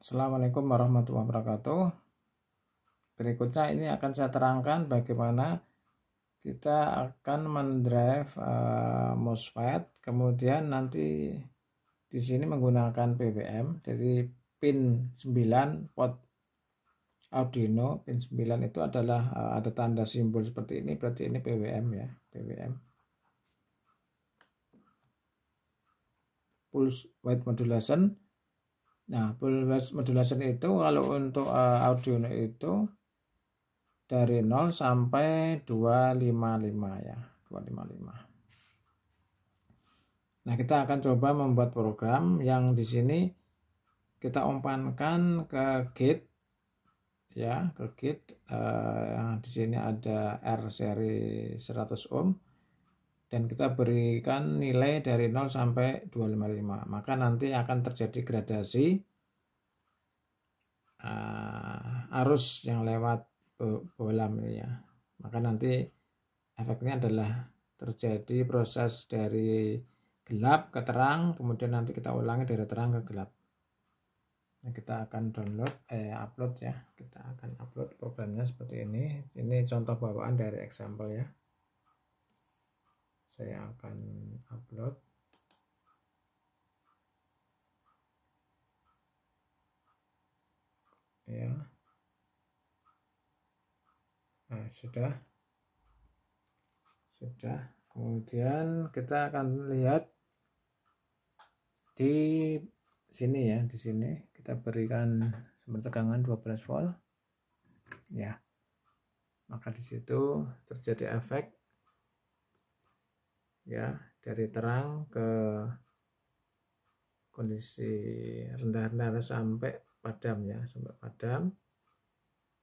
Assalamualaikum warahmatullahi wabarakatuh. Berikutnya ini akan saya terangkan bagaimana kita akan mendrive uh, MOSFET, kemudian nanti di sini menggunakan PWM, jadi pin 9 pot Arduino pin 9 itu adalah uh, ada tanda simbol seperti ini, berarti ini PWM ya, PWM. Pulse Width Modulation Nah, pulse modulation itu kalau untuk uh, audio itu dari 0 sampai 255 ya, 255. Nah, kita akan coba membuat program yang di sini kita umpankan ke gate ya, ke gate uh, di sini ada R seri 100 ohm dan kita berikan nilai dari 0 sampai 255 maka nanti akan terjadi gradasi uh, arus yang lewat bolam ini ya maka nanti efeknya adalah terjadi proses dari gelap ke terang kemudian nanti kita ulangi dari terang ke gelap nah, kita akan download eh upload ya kita akan upload programnya seperti ini ini contoh bawaan dari example ya saya akan upload ya nah, sudah sudah kemudian kita akan lihat di sini ya di sini kita berikan sumber tegangan 12 volt ya maka di situ terjadi efek ya dari terang ke kondisi rendah-rendah sampai padam ya sampai padam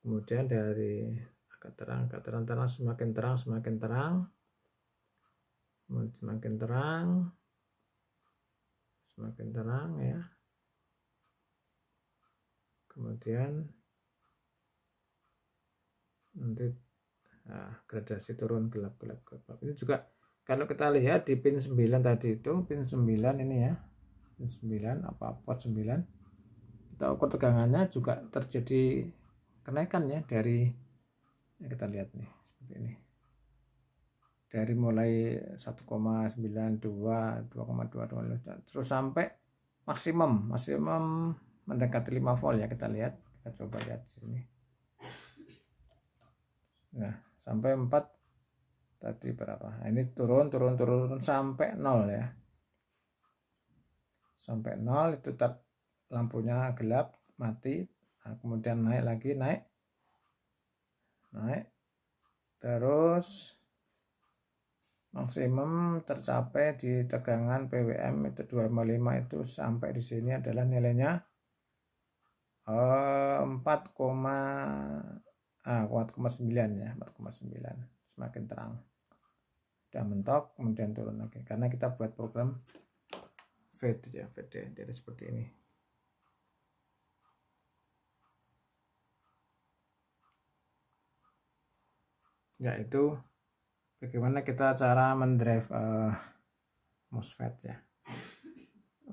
kemudian dari agak terang agak terang terang semakin terang semakin terang semakin terang semakin terang ya kemudian nanti nah, gradasi turun gelap gelap gelap itu juga kalau kita lihat di pin 9 tadi itu pin 9 ini ya pin 9 apa pot 9 kita ukur tegangannya juga terjadi kenaikan ya dari ya kita lihat nih seperti ini dari mulai 1,92 2,2 terus sampai maksimum maksimum mendekati 5 volt ya kita lihat kita coba lihat sini nah sampai 4 tadi berapa nah, ini turun turun turun turun sampai nol ya sampai nol itu tetap lampunya gelap mati nah, kemudian naik lagi naik naik terus maksimum tercapai di tegangan PWM itu 25 itu sampai di sini adalah nilainya 4, eh, ah 4,9 ya 4,9 semakin terang udah mentok kemudian turun lagi karena kita buat program fade ya fade jadi seperti ini yaitu bagaimana kita cara mendrive uh, MOSFET ya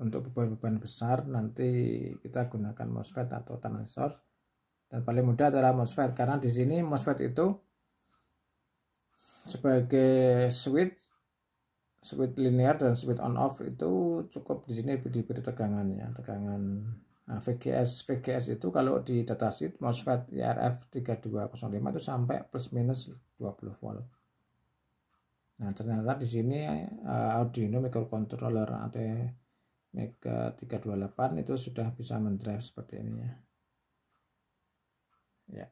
untuk beban-beban besar nanti kita gunakan MOSFET atau transistor dan paling mudah adalah MOSFET karena di sini MOSFET itu sebagai switch switch linear dan switch on off itu cukup di sini diberi tegangan ya tegangan nah, VGS VGS itu kalau di datasheet MOSFET IRF 3205 itu sampai plus minus 20 volt nah ternyata di sini uh, Arduino microcontroller AT Mega 328 itu sudah bisa mendrive seperti ini ya ya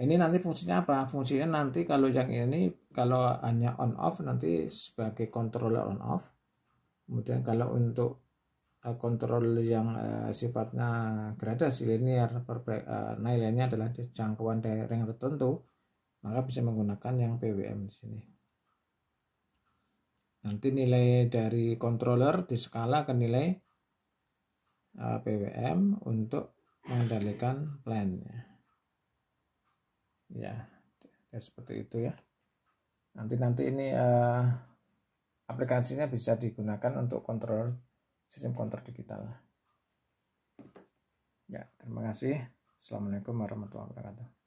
ini nanti fungsinya apa fungsinya nanti kalau yang ini kalau hanya on off nanti sebagai controller on off kemudian kalau untuk kontrol eh, yang uh, sifatnya gradasi linear per, uh, nilainya adalah jangkauan daerah yang tertentu maka bisa menggunakan yang PWM di sini nanti nilai dari controller di skala ke nilai uh, PWM untuk mengendalikan plan nya ya, ya seperti itu ya nanti nanti ini uh, aplikasinya bisa digunakan untuk kontrol sistem kontrol digital ya terima kasih assalamualaikum warahmatullahi wabarakatuh